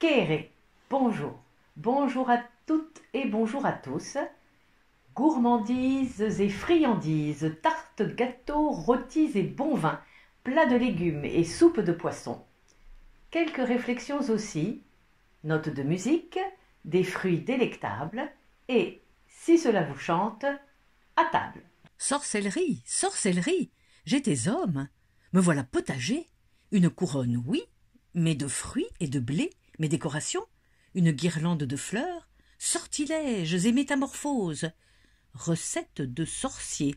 Kéré, bonjour. Bonjour à toutes et bonjour à tous. Gourmandises et friandises, tartes, gâteaux, rôtis et bon vin, plats de légumes et soupes de poisson. Quelques réflexions aussi, notes de musique, des fruits délectables et, si cela vous chante, à table. Sorcellerie, sorcellerie, j'étais homme, me voilà potager, une couronne, oui, mais de fruits et de blé, mes décorations Une guirlande de fleurs Sortilèges et métamorphoses Recette de sorciers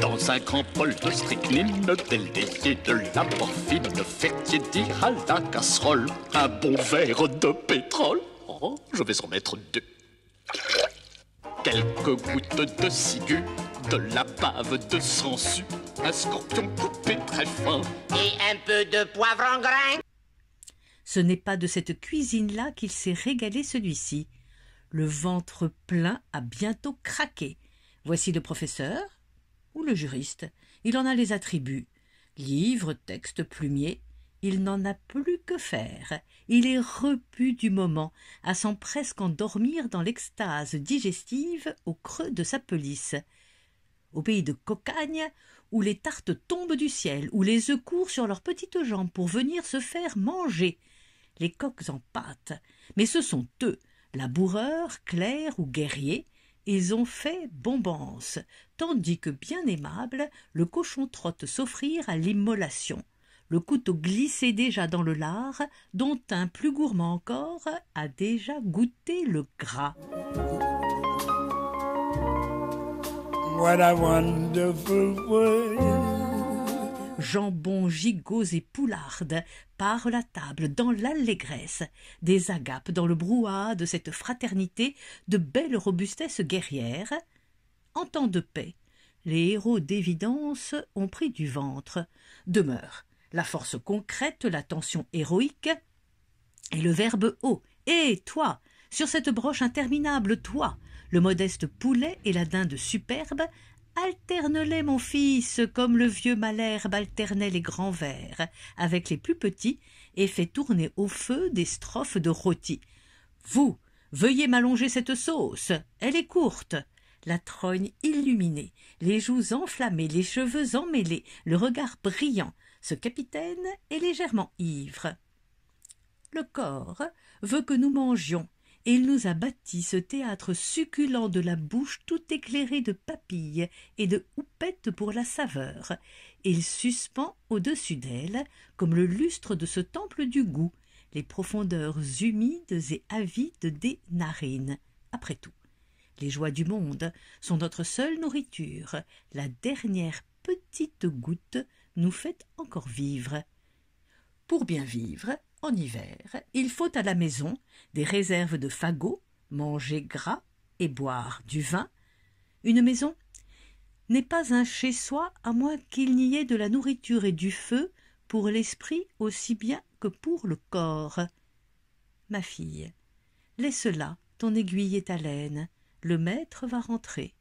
dans un grand bol de strychnine, délayé de la morphine, de dire à la casserole un bon verre de pétrole. Oh, je vais en mettre deux. Quelques gouttes de cigu, de la bave de sangsue, un scorpion coupé très fin. Et un peu de poivre en grain. Ce n'est pas de cette cuisine-là qu'il s'est régalé celui-ci. Le ventre plein a bientôt craqué. Voici le professeur ou le juriste. Il en a les attributs. Livre, texte, plumier, Il n'en a plus que faire. Il est repu du moment, à s'en presque endormir dans l'extase digestive au creux de sa pelisse. Au pays de Cocagne, où les tartes tombent du ciel, où les œufs courent sur leurs petites jambes pour venir se faire manger, les coqs en pâte, mais ce sont eux, laboureurs, clercs ou guerriers, ils ont fait bombance, tandis que bien aimable, le cochon trotte s'offrir à l'immolation, le couteau glissait déjà dans le lard, dont un plus gourmand encore a déjà goûté le gras. What a wonderful world jambons, gigots et poulardes par la table dans l'allégresse, des agapes dans le brouhaha de cette fraternité de belle robustesse guerrière. En temps de paix, les héros d'évidence ont pris du ventre. Demeure la force concrète, la tension héroïque et le verbe haut. Et toi, sur cette broche interminable, toi, le modeste poulet et la dinde superbe, Alterne-les, mon fils, comme le vieux Malherbe alternait les grands vers avec les plus petits et fait tourner au feu des strophes de rôti. Vous, veuillez m'allonger cette sauce, elle est courte. La trogne illuminée, les joues enflammées, les cheveux emmêlés, le regard brillant, ce capitaine est légèrement ivre. Le corps veut que nous mangions, il nous a bâti ce théâtre succulent de la bouche tout éclairé de papilles et de houppettes pour la saveur. Il suspend au-dessus d'elle, comme le lustre de ce temple du goût, les profondeurs humides et avides des narines. Après tout, les joies du monde sont notre seule nourriture. La dernière petite goutte nous fait encore vivre. Pour bien vivre, en hiver, il faut à la maison des réserves de fagots, manger gras et boire du vin. Une maison n'est pas un chez-soi à moins qu'il n'y ait de la nourriture et du feu pour l'esprit aussi bien que pour le corps. Ma fille, laisse là ton aiguille et ta laine, le maître va rentrer.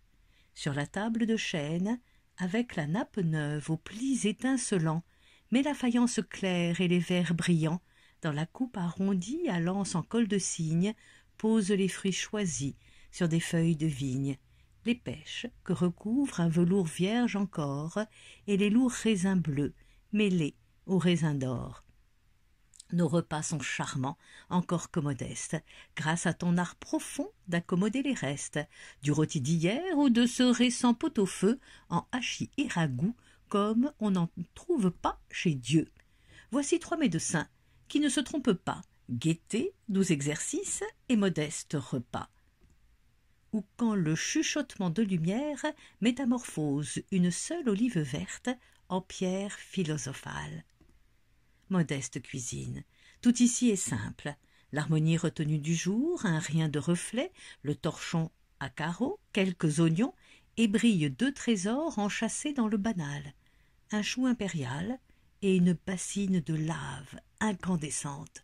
Sur la table de chêne, avec la nappe neuve aux plis étincelants, mais la faïence claire et les verres brillants, dans la coupe arrondie à l'anse en col de cygne, pose les fruits choisis sur des feuilles de vigne, les pêches que recouvre un velours vierge encore, et les lourds raisins bleus mêlés aux raisins d'or. Nos repas sont charmants, encore que modestes, grâce à ton art profond d'accommoder les restes, du rôti d'hier ou de ce récent pot-au-feu en hachis et ragoût, comme on n'en trouve pas chez Dieu. Voici trois médecins qui ne se trompe pas gaieté, doux exercice et modeste repas. Ou quand le chuchotement de lumière métamorphose une seule olive verte en pierre philosophale. Modeste cuisine. Tout ici est simple. L'harmonie retenue du jour, un rien de reflet, le torchon à carreaux, quelques oignons, et brillent deux trésors enchâssés dans le banal. Un chou impérial et une bassine de lave incandescente.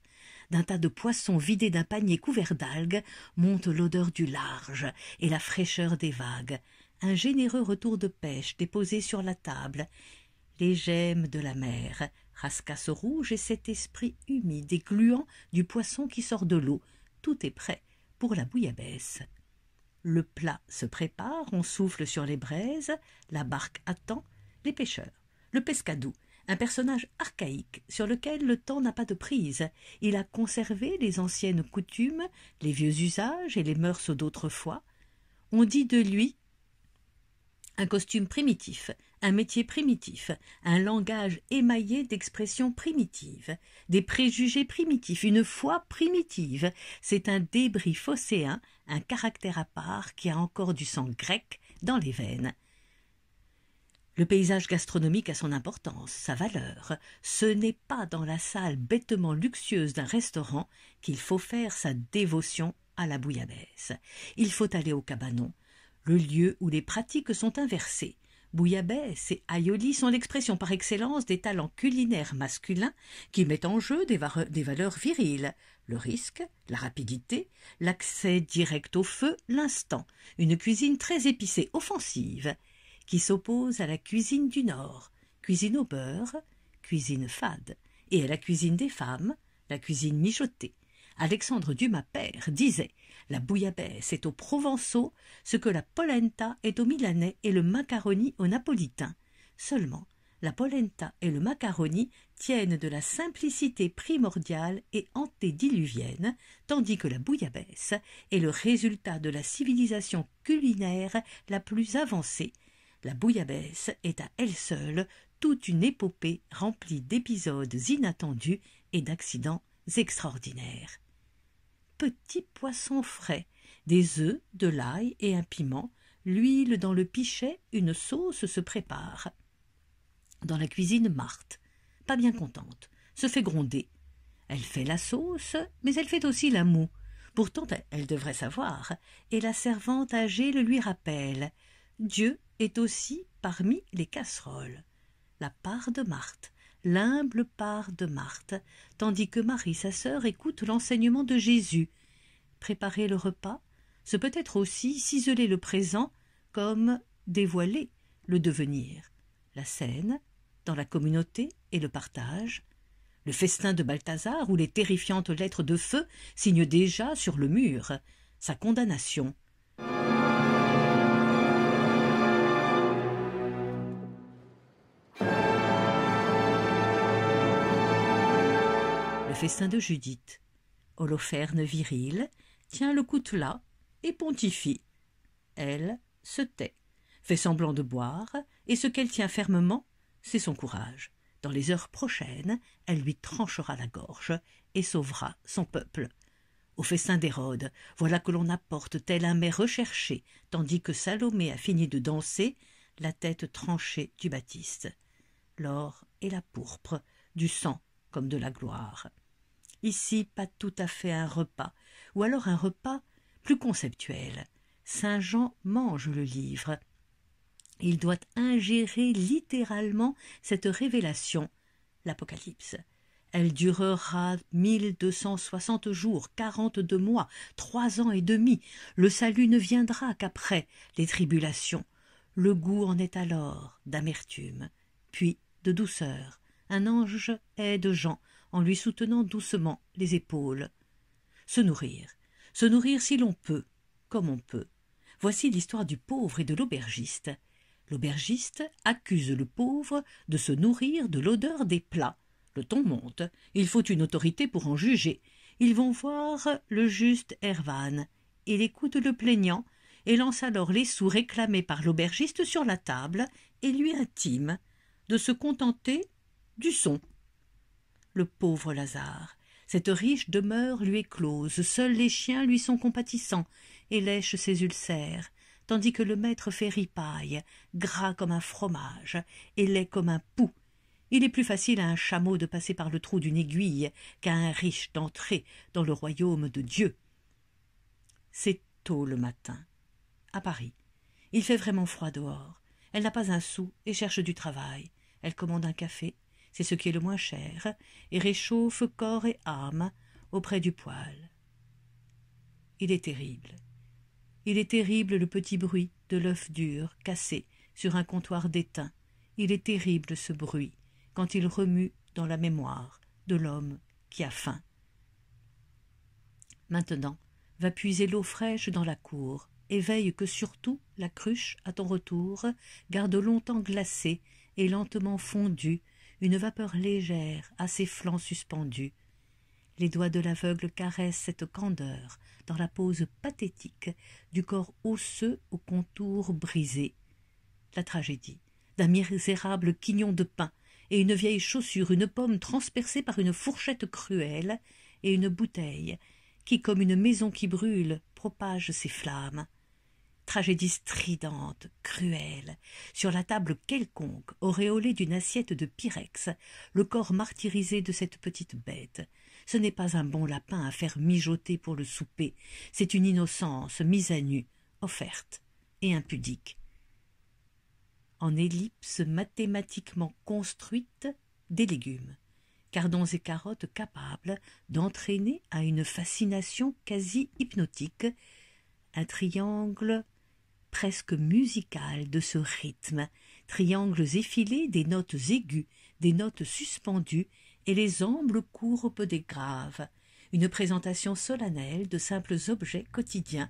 D'un tas de poissons vidés d'un panier couvert d'algues monte l'odeur du large et la fraîcheur des vagues. Un généreux retour de pêche déposé sur la table. Les gemmes de la mer, rascasse rouge et cet esprit humide et gluant du poisson qui sort de l'eau. Tout est prêt pour la bouillabaisse. Le plat se prépare, on souffle sur les braises, la barque attend, les pêcheurs, le pescadou, un personnage archaïque sur lequel le temps n'a pas de prise. Il a conservé les anciennes coutumes, les vieux usages et les mœurs d'autrefois. On dit de lui un costume primitif, un métier primitif, un langage émaillé d'expressions primitives, des préjugés primitifs, une foi primitive. C'est un débris phocéen, un caractère à part qui a encore du sang grec dans les veines. Le paysage gastronomique a son importance, sa valeur. Ce n'est pas dans la salle bêtement luxueuse d'un restaurant qu'il faut faire sa dévotion à la bouillabaisse. Il faut aller au cabanon, le lieu où les pratiques sont inversées. Bouillabaisse et aioli sont l'expression par excellence des talents culinaires masculins qui mettent en jeu des, des valeurs viriles. Le risque, la rapidité, l'accès direct au feu, l'instant. Une cuisine très épicée, offensive qui s'oppose à la cuisine du Nord, cuisine au beurre, cuisine fade, et à la cuisine des femmes, la cuisine mijotée. Alexandre Dumas père disait La bouillabaisse est aux Provençaux ce que la polenta est aux Milanais et le macaroni aux Napolitains. Seulement, la polenta et le macaroni tiennent de la simplicité primordiale et antédiluvienne, tandis que la bouillabaisse est le résultat de la civilisation culinaire la plus avancée, la bouillabaisse est à elle seule toute une épopée remplie d'épisodes inattendus et d'accidents extraordinaires. Petit poisson frais, des œufs, de l'ail et un piment, l'huile dans le pichet, une sauce se prépare. Dans la cuisine, Marthe, pas bien contente, se fait gronder. Elle fait la sauce, mais elle fait aussi la moue. Pourtant, elle devrait savoir, et la servante âgée le lui rappelle. Dieu est aussi parmi les casseroles. La part de Marthe, l'humble part de Marthe, tandis que Marie, sa sœur, écoute l'enseignement de Jésus. Préparer le repas, ce peut être aussi ciseler le présent comme dévoiler le devenir. La scène, dans la communauté et le partage, le festin de Balthazar où les terrifiantes lettres de feu signent déjà sur le mur sa condamnation, festin de Judith. Holoferne virile tient le coutelas et pontifie. Elle se tait, fait semblant de boire, et ce qu'elle tient fermement, c'est son courage. Dans les heures prochaines, elle lui tranchera la gorge et sauvera son peuple. Au festin d'Hérode, voilà que l'on apporte tel un mets recherché, tandis que Salomé a fini de danser, la tête tranchée du Baptiste. L'or et la pourpre, du sang comme de la gloire. Ici, pas tout à fait un repas, ou alors un repas plus conceptuel. Saint Jean mange le livre. Il doit ingérer littéralement cette révélation, l'Apocalypse. Elle durera 1260 jours, 42 mois, trois ans et demi. Le salut ne viendra qu'après les tribulations. Le goût en est alors d'amertume, puis de douceur, un ange aide Jean en lui soutenant doucement les épaules. Se nourrir, se nourrir si l'on peut, comme on peut. Voici l'histoire du pauvre et de l'aubergiste. L'aubergiste accuse le pauvre de se nourrir de l'odeur des plats. Le ton monte, il faut une autorité pour en juger. Ils vont voir le juste Ervan. Il écoute le plaignant et lance alors les sous réclamés par l'aubergiste sur la table et lui intime de se contenter du son. Le pauvre Lazare. Cette riche demeure lui est close, seuls les chiens lui sont compatissants, et lèchent ses ulcères, tandis que le maître fait ripaille, gras comme un fromage, et laid comme un pou. Il est plus facile à un chameau de passer par le trou d'une aiguille qu'à un riche d'entrer dans le royaume de Dieu. C'est tôt le matin. À Paris. Il fait vraiment froid dehors. Elle n'a pas un sou et cherche du travail. Elle commande un café c'est ce qui est le moins cher, et réchauffe corps et âme auprès du poêle. Il est terrible. Il est terrible le petit bruit de l'œuf dur cassé sur un comptoir d'étain. Il est terrible ce bruit quand il remue dans la mémoire de l'homme qui a faim. Maintenant, va puiser l'eau fraîche dans la cour, éveille que surtout la cruche, à ton retour, garde longtemps glacée et lentement fondue une vapeur légère à ses flancs suspendus. Les doigts de l'aveugle caressent cette candeur dans la pose pathétique du corps osseux aux contours brisés. La tragédie d'un misérable quignon de pain et une vieille chaussure, une pomme transpercée par une fourchette cruelle et une bouteille qui, comme une maison qui brûle, propage ses flammes tragédie stridente, cruelle, sur la table quelconque, auréolée d'une assiette de pyrex, le corps martyrisé de cette petite bête. Ce n'est pas un bon lapin à faire mijoter pour le souper, c'est une innocence mise à nu, offerte et impudique. En ellipse mathématiquement construite, des légumes, cardons et carottes capables d'entraîner à une fascination quasi hypnotique, un triangle presque musicale de ce rythme, triangles effilés des notes aiguës, des notes suspendues et les ambles courbes des graves, une présentation solennelle de simples objets quotidiens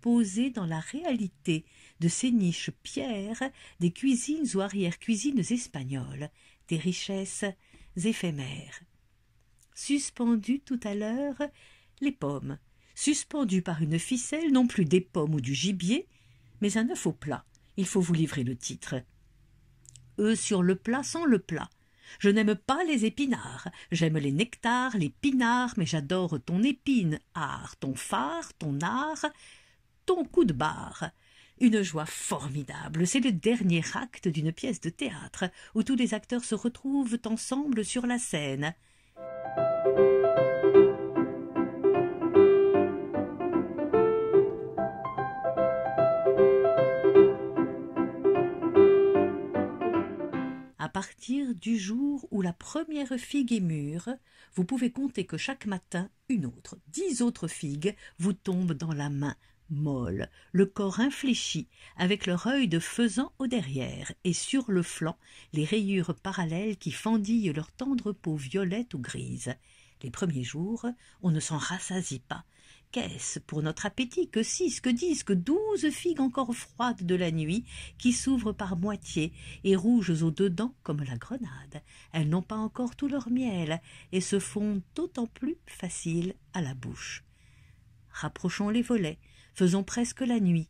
posés dans la réalité de ces niches pierres des cuisines ou arrière-cuisines espagnoles, des richesses éphémères. Suspendues tout à l'heure, les pommes, suspendues par une ficelle non plus des pommes ou du gibier, mais un œuf au plat. Il faut vous livrer le titre. Eux sur le plat sans le plat. Je n'aime pas les épinards. J'aime les nectars, les pinards, mais j'adore ton épine, art, ton phare, ton art, ton coup de barre. Une joie formidable. C'est le dernier acte d'une pièce de théâtre où tous les acteurs se retrouvent ensemble sur la scène. partir du jour où la première figue est mûre, vous pouvez compter que chaque matin, une autre, dix autres figues vous tombent dans la main, molles, le corps infléchi, avec leur œil de faisan au derrière, et sur le flanc, les rayures parallèles qui fendillent leur tendre peau violette ou grise. Les premiers jours, on ne s'en rassasie pas, pour notre appétit que six, que dix, que douze figues encore froides de la nuit, qui s'ouvrent par moitié et rouges au dedans comme la grenade. Elles n'ont pas encore tout leur miel et se font d'autant plus faciles à la bouche. Rapprochons les volets, faisons presque la nuit,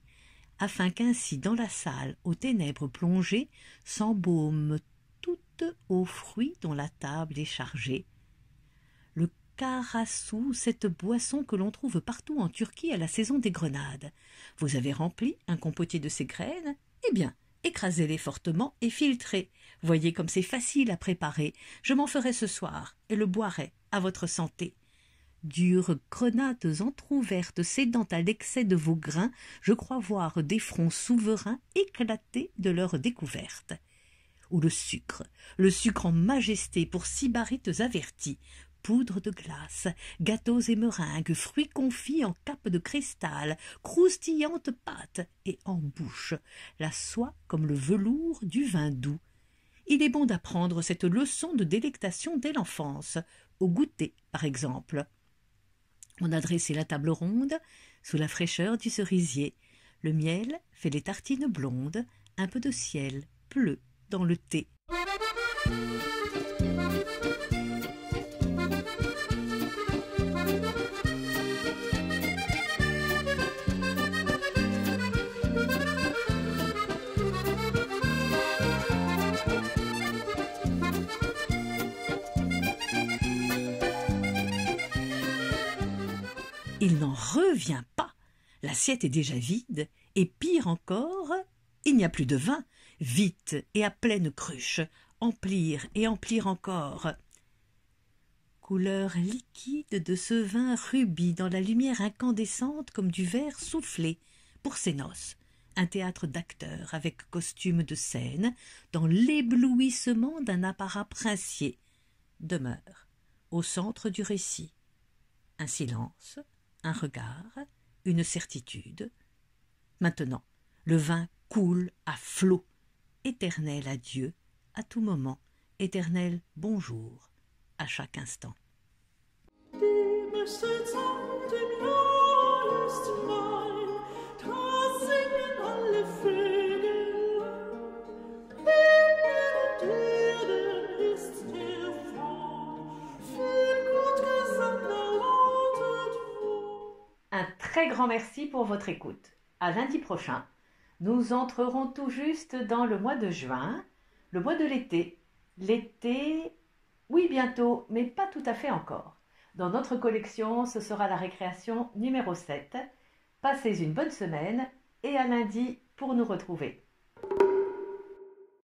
afin qu'ainsi dans la salle, aux ténèbres plongées, s'embaument toutes aux fruits dont la table est chargée, « Carassou, cette boisson que l'on trouve partout en Turquie à la saison des grenades. Vous avez rempli un compotier de ces graines Eh bien, écrasez-les fortement et filtrez. Voyez comme c'est facile à préparer. Je m'en ferai ce soir et le boirai à votre santé. Dures grenades entr'ouvertes cédant à l'excès de vos grains, je crois voir des fronts souverains éclater de leur découverte ou le sucre, le sucre en majesté pour sybarites avertis, poudre de glace, gâteaux et meringues, fruits confits en cape de cristal, croustillantes pâtes et en bouche, la soie comme le velours du vin doux. Il est bon d'apprendre cette leçon de délectation dès l'enfance, au goûter par exemple. On a dressé la table ronde sous la fraîcheur du cerisier. Le miel fait les tartines blondes, un peu de ciel pleut dans le thé. Il n'en revient pas. L'assiette est déjà vide, et pire encore, il n'y a plus de vin. Vite et à pleine cruche, emplir et emplir encore. Couleur liquide de ce vin rubis dans la lumière incandescente comme du verre soufflé, pour ses noces, un théâtre d'acteurs avec costume de scène, dans l'éblouissement d'un apparat princier, demeure, au centre du récit. Un silence, un regard, une certitude. Maintenant, le vin coule à flot. Éternel adieu, à tout moment, éternel bonjour, à chaque instant. très grand merci pour votre écoute. À lundi prochain. Nous entrerons tout juste dans le mois de juin, le mois de l'été. L'été, oui bientôt, mais pas tout à fait encore. Dans notre collection, ce sera la récréation numéro 7. Passez une bonne semaine et à lundi pour nous retrouver.